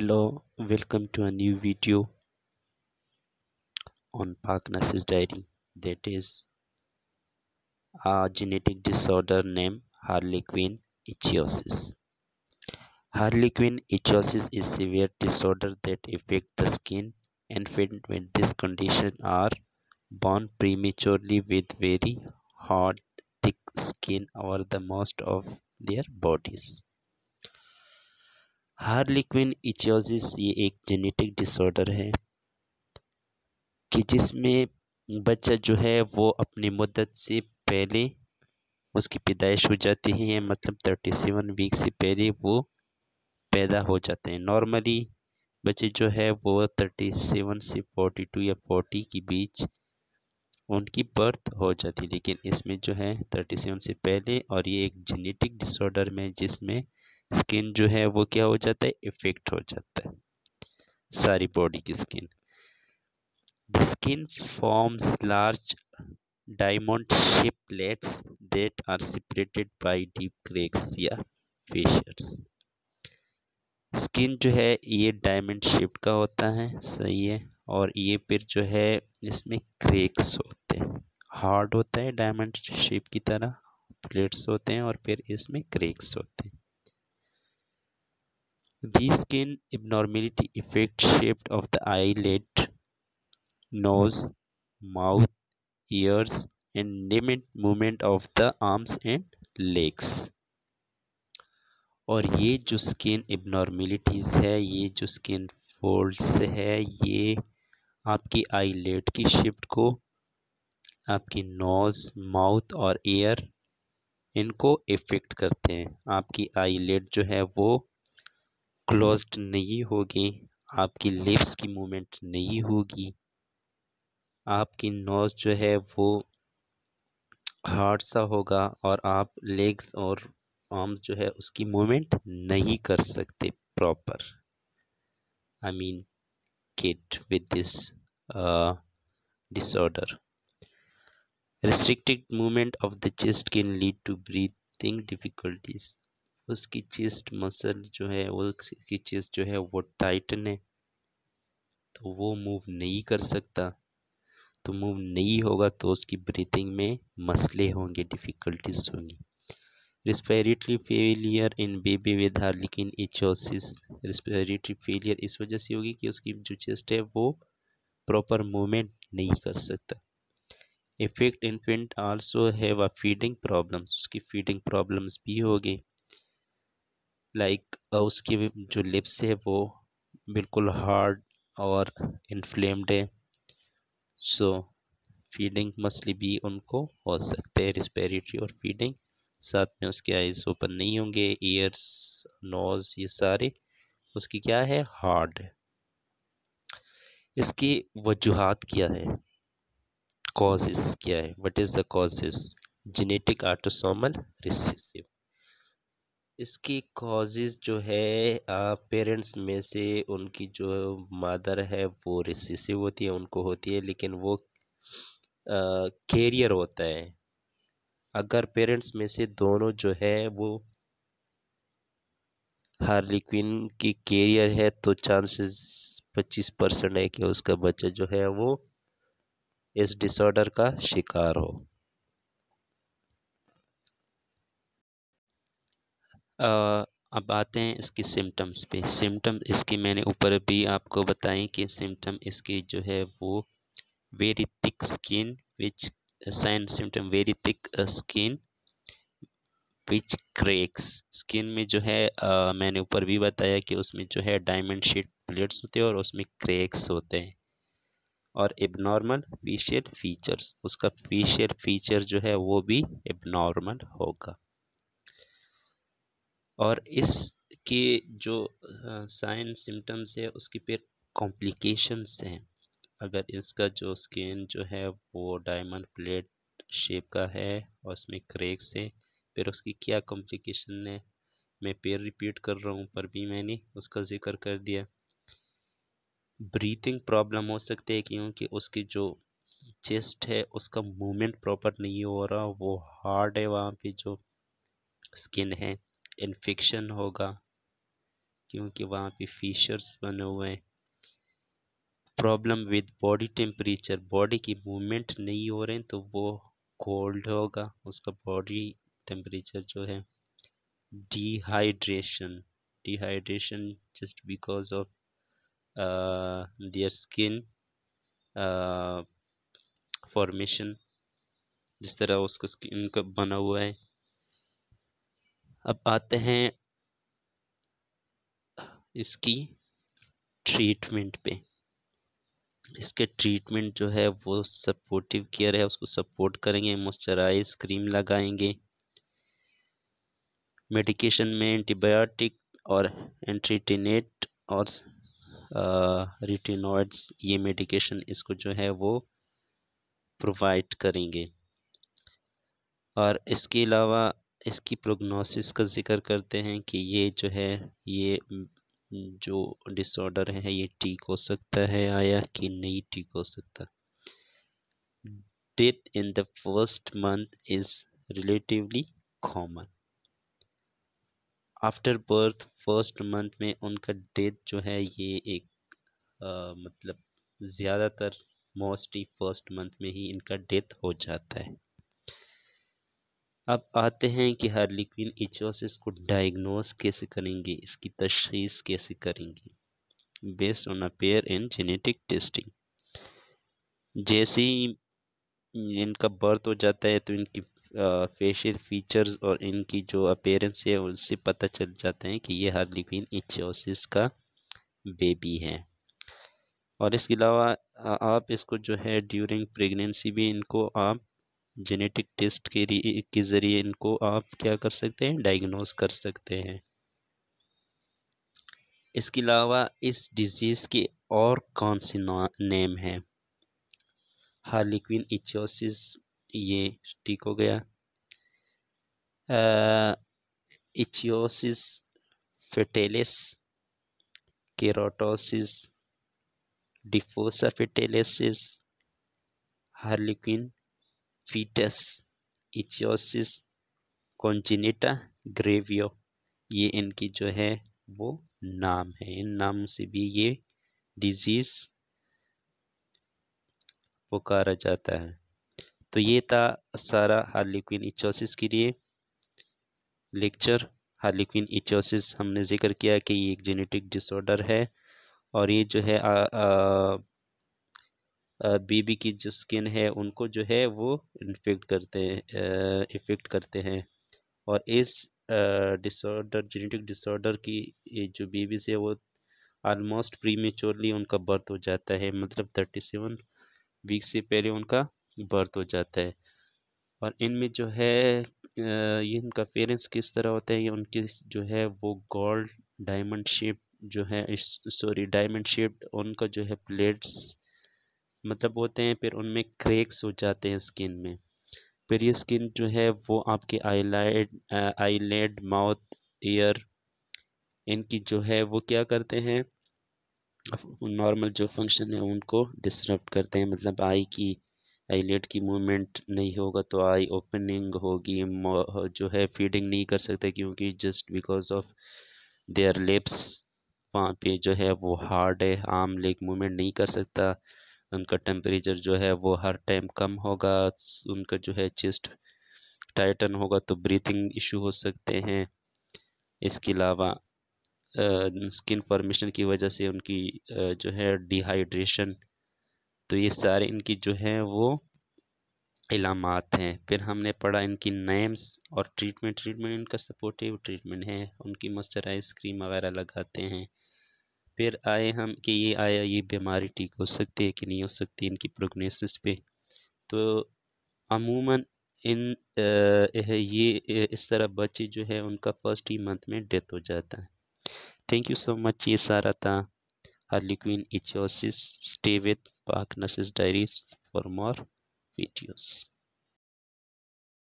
hello welcome to a new video on Parkinson's diary that is a genetic disorder named harlequin ichthyosis harlequin ichthyosis is severe disorder that affect the skin and when this condition are born prematurely with very hard thick skin over the most of their bodies harlequin इचियोजिस ये एक genetic disorder है कि जिसमें बच्चा जो है वो अपनी मदद से पहले उसकी पैदाइश हो जाती है मतलब थर्टी सेवन वीक से पहले वो पैदा हो जाते हैं नॉर्मली बच्चे जो है वो थर्टी सेवन से फोर्टी टू या फोर्टी के बीच उनकी बर्थ हो जाती है लेकिन इसमें जो है थर्टी सेवन से पहले और ये एक जेनेटिक डिसऑर्डर में जिसमें स्किन जो है वो क्या हो जाता है इफ़ेक्ट हो जाता है सारी बॉडी की skin the skin forms large diamond plates that are separated by deep cracks या fissures स्किन जो है ये डायमंड शेप का होता है सही है और ये फिर जो है इसमें क्रेक्स होते हैं हार्ड होता है डायमंड शेप की तरह प्लेट्स होते हैं और फिर इसमें क्रेक्स होते हैं These skin abnormality affect shape of the eyelid, nose, mouth, ears and limit movement of the arms and legs. और ये जो skin abnormalities है ये जो skin folds है ये आपकी eyelid की शिफ्ट को आपकी nose, mouth और ear इनको इफ़ेक्ट करते हैं आपकी आईलेट जो है वो क्लोज्ड नहीं होगी आपकी लिप्स की मूवमेंट नहीं होगी आपकी नोज़ जो है वो हार्ड सा होगा और आप लेग और आर्म्स जो है उसकी मूवमेंट नहीं कर सकते proper I mean kid with this disorder restricted movement of the chest can lead to breathing difficulties उसकी चेस्ट मसल जो है वो उसकी चेस्ट जो है वो टाइटन है तो वो मूव नहीं कर सकता तो मूव नहीं होगा तो उसकी ब्रीथिंग में मसले होंगे डिफ़िकल्टीज होंगी respiratory failure in baby with लेकिन इचोसिस रिस्पायरेटरी फेलियर इस वजह से होगी कि उसकी जो चेस्ट है वो प्रॉपर मूवमेंट नहीं कर सकता effect infant also have a feeding problems उसकी फीडिंग प्रॉब्लम्स भी होगी लाइक उसकी जो लिप्स है वो बिल्कुल हार्ड और इनफ्लेम्ड है सो फीडिंग मसली भी उनको हो सकते हैं रिस्पेरेटरी और फीडिंग साथ में उसके आइज़ ओपन नहीं होंगे ईयर्स नोज़ ये सारे उसकी क्या है हार्ड इसकी वजूहत क्या है कॉजेस क्या है what is the causes genetic autosomal recessive इसकी कॉजेज़ जो है पेरेंट्स में से उनकी जो मदर है वो रिसेसिव होती है उनको होती है लेकिन वो कैरियर होता है अगर पेरेंट्स में से दोनों जो है वो हार्ली क्विन की कैरियर है तो चांसेस पच्चीस परसेंट है कि उसका बच्चा जो है वो इस डिसऑर्डर का शिकार हो अब आते हैं इसकी सिम्टम्स पे सिम्टम इसकी मैंने ऊपर भी आपको बताई कि सिम्टम इसकी जो है वो very thick skin which sign symptom very thick skin which cracks skin में जो है आ, मैंने ऊपर भी बताया कि उसमें जो है डायमंड शेड प्लेट्स होते हैं और उसमें क्रेक्स होते हैं और एबनॉर्मल फीशियल फीचर्स उसका फीशियल फीचर जो है वो भी एबनॉर्मल होगा और इसके जो साइन सिम्टम्स है उसके फिर कॉम्प्लिकेशंस हैं अगर इसका जो स्किन जो है वो डायमंड प्लेट शेप का है और उसमें क्रेक्स है फिर उसकी क्या कॉम्प्लिकेशन है मैं पेयर रिपीट कर रहा हूँ पर भी मैंने उसका जिक्र कर दिया ब्रीथिंग प्रॉब्लम हो सकती है क्योंकि उसकी जो चेस्ट है उसका मूवमेंट प्रॉपर नहीं हो रहा वो हार्ड है वहाँ पे जो स्किन है इन्फेक्शन होगा क्योंकि वहाँ पे फीचर्स बने हुए हैं problem with body temperature body की मूवमेंट नहीं हो रहे हैं, तो वो कोल्ड होगा उसका बॉडी टेम्परेचर जो है dehydration dehydration just because of their skin formation जिस तरह उसका स्किन का बना हुआ है अब आते हैं इसकी ट्रीटमेंट पे इसके ट्रीटमेंट जो है वो सपोर्टिव केयर है उसको सपोर्ट करेंगे मॉइस्चराइज क्रीम लगाएंगे मेडिकेशन में एंटीबायोटिक और एंट्रीटिनेट और रिटिनॉइड्स ये मेडिकेशन इसको जो है वो प्रोवाइड करेंगे और इसके अलावा इसकी प्रोग्नोसिस का जिक्र करते हैं कि ये जो है ये जो डिसऑर्डर है ये ठीक हो सकता है आया कि नहीं ठीक हो सकता death in the first month is relatively common after birth first month में उनका डेथ जो है ये एक आ, मतलब ज़्यादातर मोस्टली फर्स्ट मंथ में ही इनका डेथ हो जाता है अब आते हैं कि हार्लिक्विन इचोसिस को डायग्नोस कैसे करेंगे इसकी तशखीस कैसे करेंगे based on appear in genetic testing जैसे ही इनका बर्थ हो जाता है तो इनकी फेशियल फीचर्स और इनकी जो अपेयरेंस है उनसे पता चल जाता है कि ये हार्लिक्विन इचोसिस का बेबी है और इसके अलावा आप इसको जो है ड्यूरिंग प्रेगनेंसी भी इनको आप जेनेटिक टेस्ट के के ज़रिए इनको आप क्या कर सकते हैं डायग्नोस कर सकते हैं इसके अलावा इस डिज़ीज़ के और कौन से नेम हैं हार्लिक्विन इचोसिस ये ठीक हो गया इचियोसिस फेटेलिस केरोटोसिस डिफोसा फेटेलिसिस हार्लिक्विन फीटस इचियोसिस कॉन्चिनेटा ग्रेवियो ये इनकी जो है वो नाम है इन नामों से भी ये डिजीज़ पुकारा जाता है तो ये था सारा हार्लिक्विन इचोसिस के लिए लेक्चर हार्लिक्विन इचोसिस हमने जिक्र किया कि ये एक जेनेटिक डिसऑर्डर है और ये जो है आ, आ, बीबी की जो स्किन है उनको जो है वो इन्फेक्ट करते हैं इफेक्ट करते हैं और इस डिसऑर्डर जेनेटिक डिसऑर्डर की जो बीबी है वो आलमोस्ट प्रीमेचोरली उनका बर्थ हो जाता है मतलब थर्टी सेवन वीक से पहले उनका बर्थ हो जाता है और इनमें जो है ये इनका पेरेंट्स किस तरह होता है ये उनके जो है वो गोल्ड डायमंड शेप जो है सॉरी डायमंड शेप उनका जो है प्लेट्स मतलब होते हैं फिर उनमें क्रेक्स हो जाते हैं स्किन में फिर ये स्किन जो है वो आपके आईलाइड आईलेड माउथ ईयर इनकी जो है वो क्या करते हैं नॉर्मल जो फंक्शन है उनको डिस्टर्ब करते हैं मतलब आई की आईलेट की मूवमेंट नहीं होगा तो आई ओपनिंग होगी जो है फीडिंग नहीं कर सकते क्योंकि just because of their lips वहाँ पे जो है वो हार्ड है आर्म लेग मूवमेंट नहीं कर सकता उनका टेम्परेचर जो है वो हर टाइम कम होगा उनका जो है चेस्ट टाइटन होगा तो ब्रीथिंग इशू हो सकते हैं इसके अलावा स्किन फॉर्मेशन की वजह से उनकी जो है डिहाइड्रेशन तो ये सारे इनकी जो है वो इलामत हैं फिर हमने पढ़ा इनकी नेम्स और ट्रीटमेंट ट्रीटमेंट इनका सपोर्टिव ट्रीटमेंट है उनकी मॉइस्चराइज क्रीम वगैरह लगाते हैं फिर आए हम कि ये आया ये बीमारी ठीक हो सकती है कि नहीं हो सकती इनकी प्रोग्नोसिस पे तो अमूमन इन आ, ये इस तरह बच्चे जो है उनका फर्स्ट ही मंथ में डेथ हो जाता है थैंक यू सो मच ये सारा था क्वीन इचोसिस stay with park nurses diaries for more videos